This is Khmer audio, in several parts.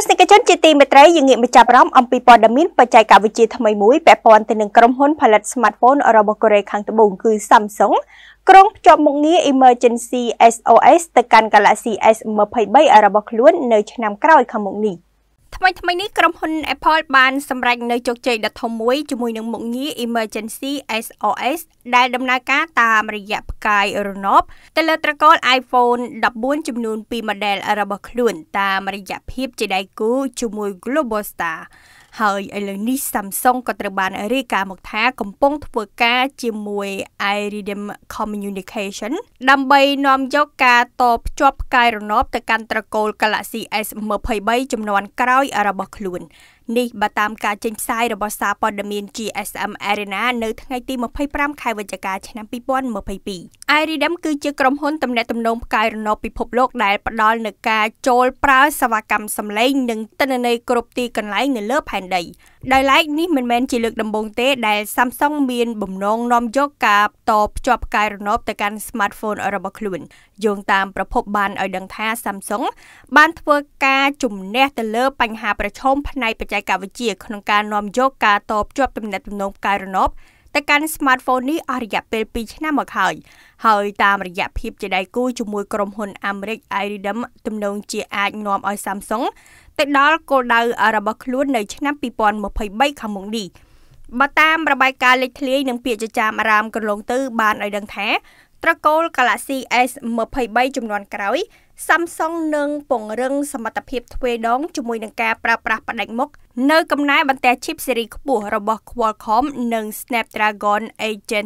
ស្សនិកជនជាទីមេត្រីយើងងាកមកចាប់អារម្មណ៍អំពីព័ត៌មានបច្ចេកវិទ្យាថ្មីមួយពាក់ព័ន្ធទៅនឹងក្រុមហ៊ុនផលិត smartphone របស់កូរ៉េខាងត្បូងគឺ Samsung ក្រុងភ្ជាប់មុខងារ Emergency SOS ទៅកាន់ Galaxy S23 របស់ខ្លួននៅឆ្នាំក្រោយខាងមុខនេះ។ថ្មីថ្មីនេះក្រុមហ៊ុន Apple បានសម្រេចនៅជោគជ័យដ៏ធំមួយជាមួយនឹងមុខងារ Emergency SOS ដែលដំណើរការតាមរយៈផ្កាយរណបទៅលើត្រកូល iPhone 14ចំនួន2 model របស់ខ្លួន តាមរយៈភាពជាដៃគូជាមួយ Global Star ហើយឥឡូវនេះ Samsung ក៏ត្រូវបានរាយការណ៍មកថា កំពុងធ្វើការជាមួយ Iridium Communication ដើម្បីនាំយកការតភ្ជាប់ផ្កាយរណបទៅកាន់ត្រកូល Galaxy S23 ចំនួនក្រោយរបស់ខ្លួននេះបើតាមការចេញផ្សាយរបស់សារព័ត៌មាន GSM Arena នៅថ្ងៃទី25ខែវិច្ឆិកាឆ្នាំ2022 Iridem គឺជាក្រុមហ៊ុនទំនាក់ទំនងផ្កាយរណបពិភពលោកដែលផ្ដល់នូវការចូលប្រើសេវាកម្មសំឡេងនិងទិន្នន័យគ្រប់ទីកន្លែងនៅលើផែនដី។ដោយឡែកនេះមិនមែនជាលើក ដំបូងទេដែល Samsung មានបំណងនាំយកការតភ្ជាប់ផ្កាយរណបទៅកាន់ smartphone របស់ខ្លួនយោងតាមប្រភពបានឲ្យដឹងថា Samsung បាន ធ្វើការជំនះទៅលើ បញ្ហាប្រឈមផ្នែកបច្ចេកវិទ្យាក្នុងការនាំយកការតភ្ជាប់ទំនាក់ទំនងផ្កាយរណបទៅកាន់ smartphone នេះអស់រយៈពេល2ឆ្នាំមកហើយហើយតាមរយៈភាពជាដៃគូជាមួយក្រុមហ៊ុនអាមេរិក Iridium ទំនងជាអាចនាំឲ្យ Samsung ទៅដល់គោលដៅរបស់ខ្លួននៅឆ្នាំ2023ខាងមុខនេះបើតាមរបាយការណ៍លេខធ្លាយនិងពាក្យចចាមអារាមកន្លងទៅបានឲ្យដឹងថាត្រកូល Galaxy S23 ចំនួនក្រោយ Samsung នឹងពង្រឹងសមត្ថភាពទ្វេដងជាមួយនឹងការប្រើប្រាស់បដិមុខនៅកំណែបន្ទះ chip ស៊េរីខ្ពស់របស់ Qualcomm និង Snapdragon 8 Gen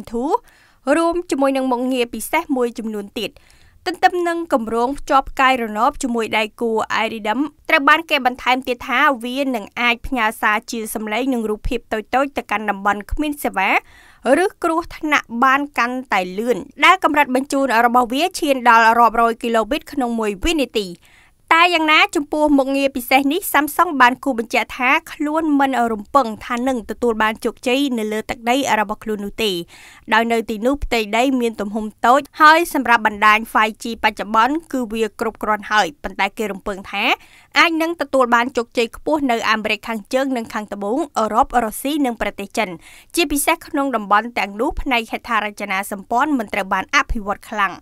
2រួមជាមួយនឹងមុខងារពិសេសមួយចំនួនទៀត ទន្ទឹមនឹងគម្រោងភ្ជាប់ផ្កាយរណបជាមួយដៃគូ Iridum ត្រូវបានគេបន្ថែមទៀតថាវានឹងអាចផ្ញើសារជាសម្លេងនិងរូបភាពតូចៗទៅកាន់តំបន់គ្មានសេវាឬគ្រោះថ្នាក់បានកាន់តែលឿនដែលកម្រិតបញ្ជូនរបស់វាឈានដល់រាប់រយគីឡូប៊ីតក្នុងមួយវិនាទីតែយ៉ាងណាចំពោះមុខងារពិសេសនេះ Samsung បានគូបញ្ជាក់ថាខ្លួនមិនរំពឹងថានឹងទទួលបានជោគជ័យនៅលើទឹកដីរបស់ខ្លួននោះទេដោយនៅទីនោះផ្ទៃដីមានទំហំតូច ហើយសម្រាប់បណ្ដាញ 5G បច្ចុប្បន្នគឺវាគ្រប់គ្រាន់ហើយប៉ុន្តែគេរំពឹងថាអាចនឹងទទួលបានជោគជ័យខ្ពស់នៅអាមេរិកខាងជើងនិងខាងត្បូងអឺរ៉ុបរុស្ស៊ីនិងប្រទេសចិនជាពិសេសក្នុងតំបន់ទាំងនោះផ្នែកហេដ្ឋារចនាសម្ព័ន្ធមិនត្រូវបានអភិវឌ្ឍខ្លាំង